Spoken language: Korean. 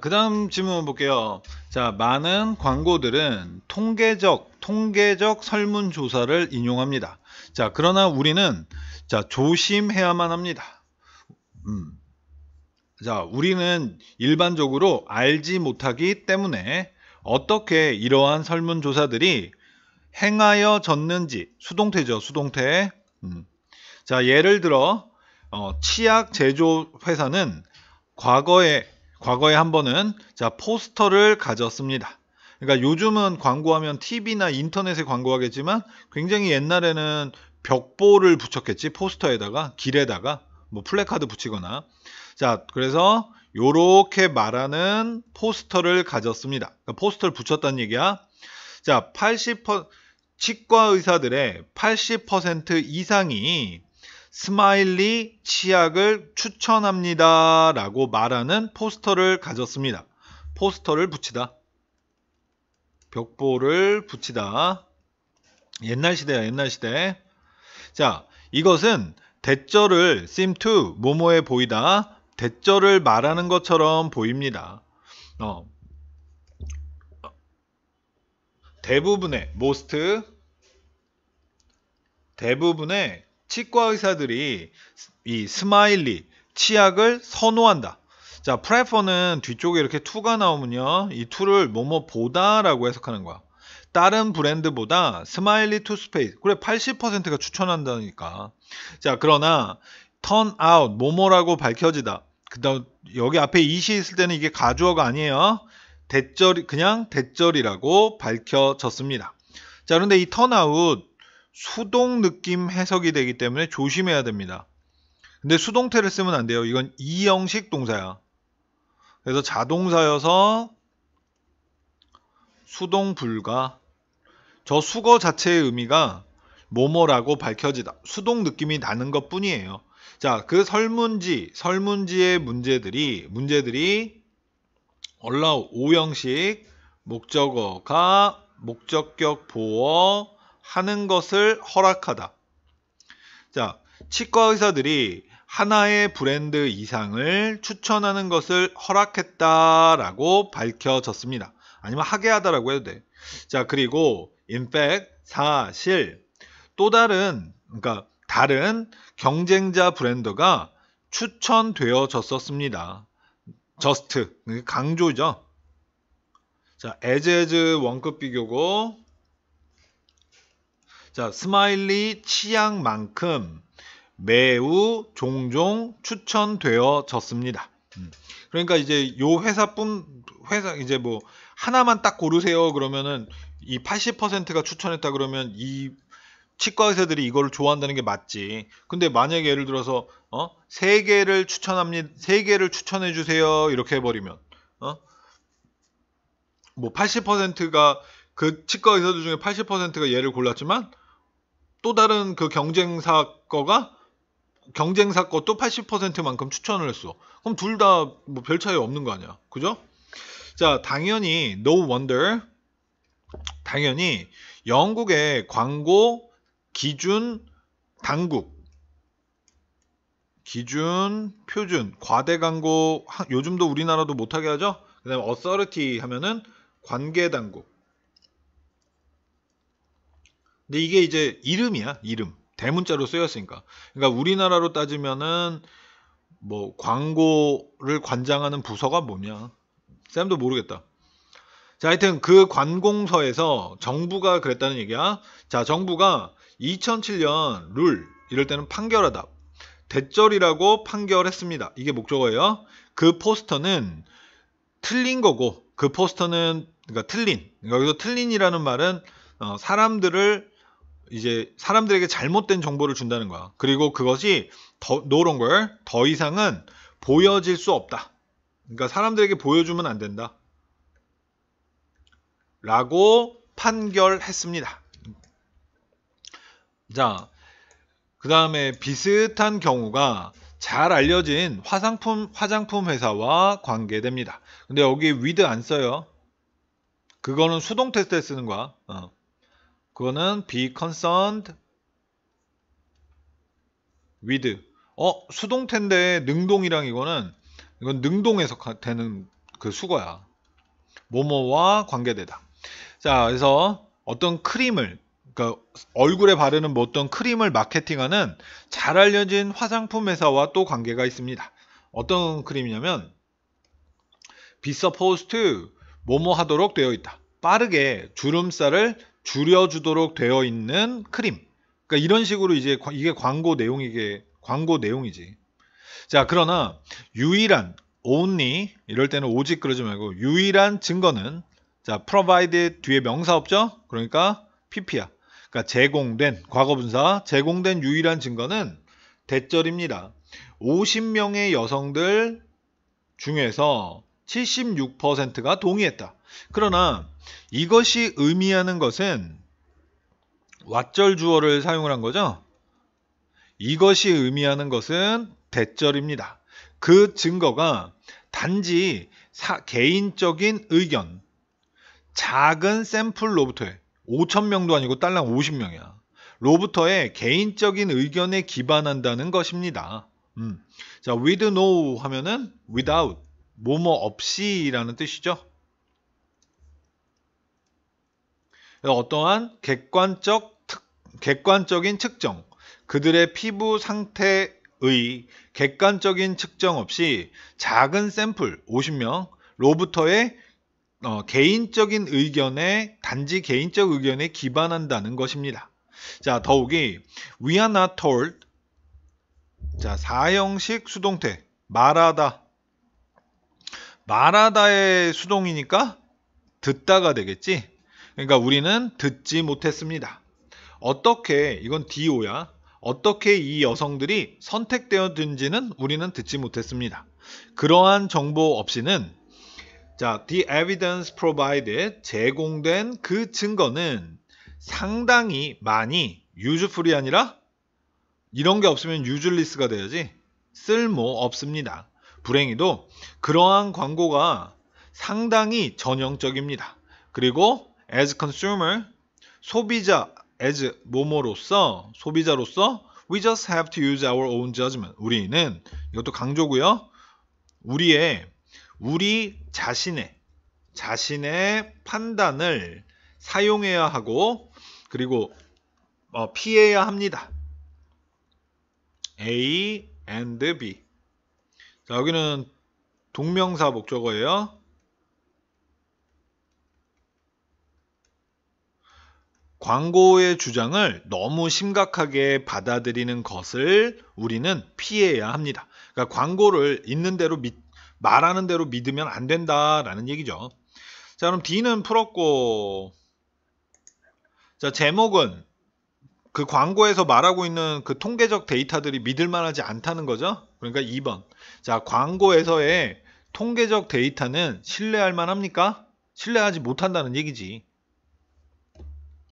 그 다음 질문 볼게요. 자, 많은 광고들은 통계적, 통계적 설문조사를 인용합니다. 자, 그러나 우리는, 자, 조심해야만 합니다. 음. 자, 우리는 일반적으로 알지 못하기 때문에 어떻게 이러한 설문조사들이 행하여졌는지, 수동태죠, 수동태. 음. 자, 예를 들어, 어, 치약 제조 회사는 과거에 과거에 한 번은 자 포스터를 가졌습니다. 그러니까 요즘은 광고하면 TV나 인터넷에 광고하겠지만 굉장히 옛날에는 벽보를 붙였겠지 포스터에다가 길에다가 뭐 플래카드 붙이거나 자 그래서 요렇게 말하는 포스터를 가졌습니다. 그러니까 포스터를 붙였다는 얘기야. 자, 80% 치과 의사들의 80% 이상이 스마일리 치약을 추천합니다. 라고 말하는 포스터를 가졌습니다. 포스터를 붙이다. 벽보를 붙이다. 옛날 시대야, 옛날 시대. 자, 이것은 대절을 seem to 모모에 보이다. 대절을 말하는 것처럼 보입니다. 어. 대부분의 most 대부분의 치과 의사들이 이 스마일리 치약을 선호한다. 자, 프레퍼는 뒤쪽에 이렇게 투가 나오면요. 이 투를 뭐뭐 보다라고 해석하는 거야. 다른 브랜드보다 스마일리 투스페이스. 그래 80%가 추천한다니까. 자, 그러나 턴 아웃 뭐뭐라고 밝혀지다. 그다음 여기 앞에 이시 있을 때는 이게 가주어가 아니에요. 대절 그냥 대절이라고 밝혀졌습니다. 자, 그런데 이 턴아웃 수동 느낌 해석이 되기 때문에 조심해야 됩니다. 근데 수동태를 쓰면 안 돼요. 이건 이형식 동사야. 그래서 자동사여서 수동 불가. 저 수거 자체의 의미가 뭐뭐라고 밝혀지다. 수동 느낌이 나는 것 뿐이에요. 자, 그 설문지, 설문지의 문제들이, 문제들이 올라오 5형식 목적어가 목적격 보어 하는 것을 허락하다. 자, 치과 의사들이 하나의 브랜드 이상을 추천하는 것을 허락했다라고 밝혀졌습니다. 아니면 하게 하다라고 해도 돼. 자, 그리고 in fact 사실 또 다른 그러니까 다른 경쟁자 브랜드가 추천되어졌었습니다. just 강조죠. 자, as as 원급 비교고 자, 스마일리 취향만큼 매우 종종 추천되어졌습니다. 음. 그러니까 이제 요 회사뿐 회사 이제 뭐 하나만 딱 고르세요 그러면은 이 80%가 추천했다 그러면 이 치과 의사들이 이거를 좋아한다는 게 맞지. 근데 만약에 예를 들어서 어? 세 개를 추천합니다. 세 개를 추천해 주세요. 이렇게 해 버리면 어? 뭐 80%가 그 치과 의사들 중에 80%가 얘를 골랐지만 또 다른 그 경쟁사 거가 경쟁사 것도 80%만큼 추천을 했어. 그럼 둘 다 뭐 별 차이 없는 거 아니야. 그죠? 자, 당연히 no wonder 당연히 영국의 광고 기준 당국 기준 표준 과대 광고 요즘도 우리나라도 못하게 하죠. 그다음에 authority 하면은 관계 당국 근데 이게 이제 이름이야, 이름. 대문자로 쓰였으니까. 그러니까 우리나라로 따지면은 뭐 광고를 관장하는 부서가 뭐냐. 쌤도 모르겠다. 자, 하여튼 그 관공서에서 정부가 그랬다는 얘기야. 자, 정부가 2007년 룰, 이럴 때는 판결하다. 대절이라고 판결했습니다. 이게 목적어예요. 그 포스터는 틀린 거고, 그 포스터는, 그러니까 틀린. 여기서 틀린이라는 말은 어, 사람들을 이제 사람들에게 잘못된 정보를 준다는 거야. 그리고 그것이 더 노런 걸더 이상은 보여질 수 없다. 그러니까 사람들에게 보여주면 안 된다. 라고 판결했습니다. 자, 그 다음에 비슷한 경우가 잘 알려진 화상품 화장품 회사와 관계됩니다. 근데 여기 위드 안 써요. 그거는 수동 테스트에 쓰는 거야. 어. 그거는 be concerned with. 어, 수동태인데 능동이랑 이거는 이건 능동에서 되는 그 수거야. 뭐뭐와 관계되다. 자, 그래서 어떤 크림을 그 얼굴에 바르는 뭐 어떤 크림을 마케팅하는 잘 알려진 화장품 회사와 또 관계가 있습니다. 어떤 크림이냐면 be supposed to 뭐뭐 하도록 되어 있다. 빠르게 주름살을 줄여주도록 되어 있는 크림. 그러니까 이런 식으로 이제 이게 광고 내용이게 광고 내용이지. 자, 그러나 유일한 only 이럴 때는 오직 그러지 말고 유일한 증거는 자, provided 뒤에 명사 없죠? 그러니까 pp야. 그러니까 제공된 과거분사 제공된 유일한 증거는 대절입니다. 50명의 여성들 중에서 76%가 동의했다. 그러나 이것이 의미하는 것은 왓절 주어를 사용을 한 거죠. 이것이 의미하는 것은 대절입니다. 그 증거가 단지 사, 개인적인 의견, 작은 샘플로부터의 5천명도 아니고 딸랑 50명이야. 로부터의 개인적인 의견에 기반한다는 것입니다. 음. 자, with no 하면은 without, 뭐뭐 없이라는 뜻이죠. 어떠한 객관적 특, 객관적인 측정, 그들의 피부 상태의 객관적인 측정 없이 작은 샘플 50명로부터의 어, 개인적인 의견에 단지 개인적 의견에 기반한다는 것입니다. 자, 더욱이 we are not told 자, 사형식 수동태 말하다 말하다의 수동이니까 듣다가 되겠지? 그러니까 우리는 듣지 못했습니다. 어떻게, 이건 DO야. 어떻게 이 여성들이 선택되었는지는 우리는 듣지 못했습니다. 그러한 정보 없이는 자, the evidence provided 제공된 그 증거는 상당히 많이 useful이 아니라 이런 게 없으면 useless가 돼야지 쓸모 없습니다. 불행히도 그러한 광고가 상당히 전형적입니다. 그리고 as consumer 소비자 as 모모로서 소비자로서 we just have to use our own judgment 우리는 이것도 강조고요. 우리의 우리 자신의 자신의 판단을 사용해야 하고 그리고 어, 피해야 합니다. A and B 자, 여기는 동명사 목적어예요. 광고의 주장을 너무 심각하게 받아들이는 것을 우리는 피해야 합니다. 그러니까 광고를 있는 대로 믿, 말하는 대로 믿으면 안 된다라는 얘기죠. 자, 그럼 D는 풀었고, 자, 제목은 그 광고에서 말하고 있는 그 통계적 데이터들이 믿을만하지 않다는 거죠. 그러니까 2번. 자, 광고에서의 통계적 데이터는 신뢰할 만합니까? 신뢰하지 못한다는 얘기지.